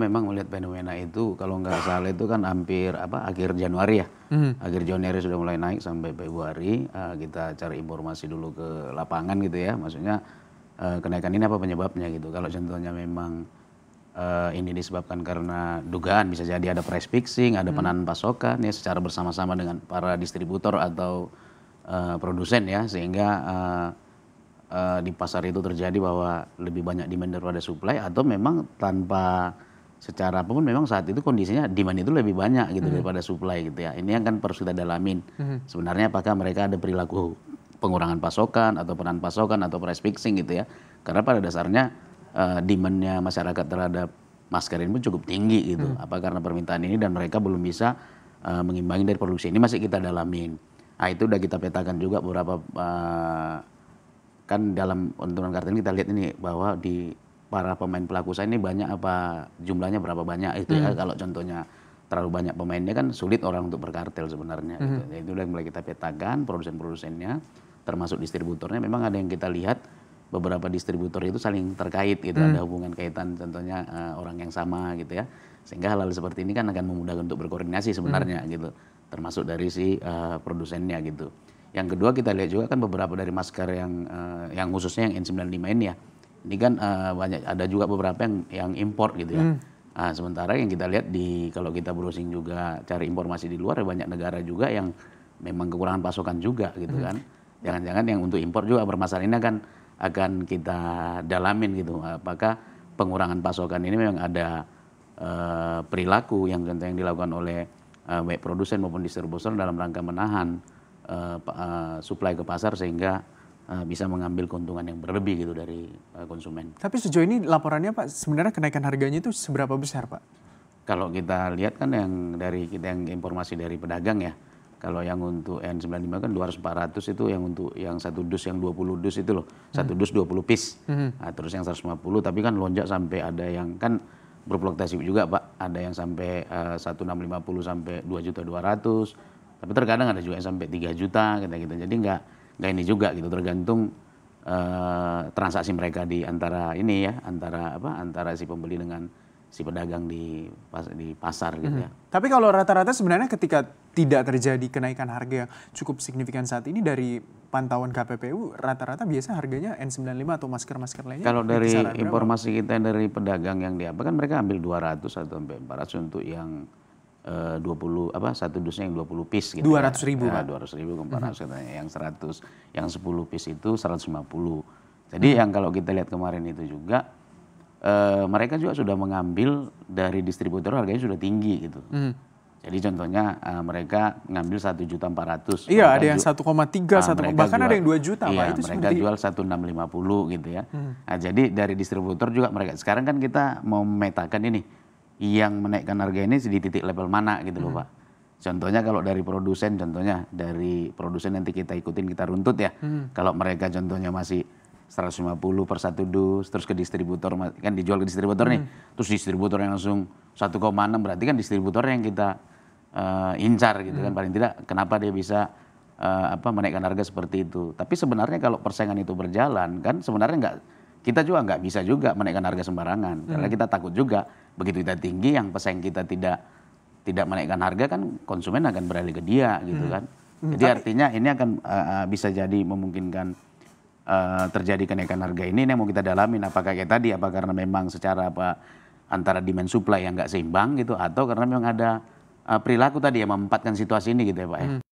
memang melihat fenomena itu kalau nggak salah itu kan hampir apa akhir Januari ya. Hmm. Akhir Januari sudah mulai naik sampai Februari uh, kita cari informasi dulu ke lapangan gitu ya. Maksudnya uh, kenaikan ini apa penyebabnya gitu. Kalau contohnya memang uh, ini disebabkan karena dugaan bisa jadi ada price fixing, ada hmm. penahan pasokan ya secara bersama-sama dengan para distributor atau uh, produsen ya sehingga uh, di pasar itu terjadi bahwa lebih banyak demand daripada supply atau memang tanpa secara pun memang saat itu kondisinya demand itu lebih banyak gitu hmm. daripada supply gitu ya. Ini yang kan harus kita dalamin. Hmm. Sebenarnya apakah mereka ada perilaku pengurangan pasokan atau penahan pasokan atau price fixing gitu ya. Karena pada dasarnya uh, demandnya masyarakat terhadap masker ini pun cukup tinggi gitu. Hmm. Apa karena permintaan ini dan mereka belum bisa uh, mengimbangi dari produksi ini masih kita dalamin. Nah itu udah kita petakan juga beberapa uh, kan dalam undang kartu kartel kita lihat ini bahwa di para pemain pelaku usaha ini banyak apa jumlahnya berapa banyak itu ya. hmm. ya kalau contohnya terlalu banyak pemainnya kan sulit orang untuk berkartel sebenarnya gitu. hmm. gitu. itu yang mulai kita petakan produsen-produsennya termasuk distributornya memang ada yang kita lihat beberapa distributor itu saling terkait gitu hmm. ada hubungan kaitan contohnya uh, orang yang sama gitu ya sehingga hal-hal seperti ini kan akan memudahkan untuk berkoordinasi sebenarnya hmm. gitu termasuk dari si uh, produsennya gitu yang kedua kita lihat juga kan beberapa dari masker yang uh, yang khususnya yang N95 ini ya ini kan uh, banyak ada juga beberapa yang yang import gitu ya. Hmm. Nah, sementara yang kita lihat di kalau kita browsing juga cari informasi di luar banyak negara juga yang memang kekurangan pasokan juga gitu hmm. kan. Jangan-jangan yang untuk impor juga bermasalah ini akan akan kita dalamin gitu. Apakah pengurangan pasokan ini memang ada uh, perilaku yang yang dilakukan oleh uh, baik produsen maupun distributor dalam rangka menahan uh, uh, supply ke pasar sehingga Eh, bisa mengambil keuntungan yang berlebih gitu dari uh, konsumen. Tapi sejauh ini laporannya Pak sebenarnya kenaikan harganya itu seberapa besar Pak? Kalau kita lihat kan yang dari kita yang informasi dari pedagang ya, kalau yang untuk N95 kan 200 400 itu yang untuk yang satu dus yang 20 dus itu loh. Hmm. Satu dus 20 piece. -hmm. Nah, terus yang 150 tapi kan lonjak sampai ada yang kan berfluktuasi juga, Pak. Ada yang sampai eh, uh, 1650 sampai 2 juta 200. Tapi terkadang ada juga yang sampai 3 juta kita gitu. Jadi enggak nggak ini juga gitu tergantung uh, transaksi mereka di antara ini ya antara apa antara si pembeli dengan si pedagang di pas, di pasar gitu mhm. ya. Tapi kalau rata-rata sebenarnya ketika tidak terjadi kenaikan harga yang cukup signifikan saat ini dari pantauan KPPU rata-rata biasa harganya N95 atau masker-masker lainnya. Kalau dari informasi kita dari pedagang yang di apa kan mereka ambil 200 atau empat 400 untuk yang Eh, dua puluh apa satu dusnya yang dua puluh piece gitu. Ya. dua ratus ribu. Ya, dua 200 ribu mhm. ke 400 katanya. Yang seratus yang sepuluh piece itu seratus lima puluh Jadi hmm. yang kalau kita lihat kemarin itu juga eh, mereka juga sudah mengambil dari distributor harganya sudah tinggi gitu. Hmm. Jadi contohnya uh, mereka ngambil satu juta empat ratus. Iya, ada yang 1,3, uh, satu ah, bahkan jual, ada yang dua juta, iya, Pak. Itu mereka seperti... jual 1650 gitu ya. Hmm. Nah, jadi dari distributor juga mereka sekarang kan kita memetakan ini yang menaikkan harga ini di titik level mana gitu loh hmm. Pak. Contohnya kalau dari produsen, contohnya dari produsen nanti kita ikutin, kita runtut ya. Hmm. Kalau mereka contohnya masih 150 per satu dus, terus ke distributor, kan dijual ke distributor hmm. nih. Terus distributor yang langsung 1,6 berarti kan distributor yang kita uh, incar gitu kan. hmm. kan. Paling tidak kenapa dia bisa uh, apa menaikkan harga seperti itu. Tapi sebenarnya kalau persaingan itu berjalan kan sebenarnya nggak kita juga nggak bisa juga menaikkan harga sembarangan hmm. karena kita takut juga begitu kita tinggi yang pesaing kita tidak tidak menaikkan harga kan konsumen akan beralih ke dia gitu hmm. kan hmm, jadi Tapi, artinya ini akan uh, bisa jadi memungkinkan uh, terjadi kenaikan harga ini, ini yang mau kita dalamin apakah kayak tadi apa karena memang secara apa antara demand supply yang nggak seimbang gitu atau karena memang ada uh, perilaku tadi yang memanfaatkan situasi ini gitu ya Pak ya. Hmm.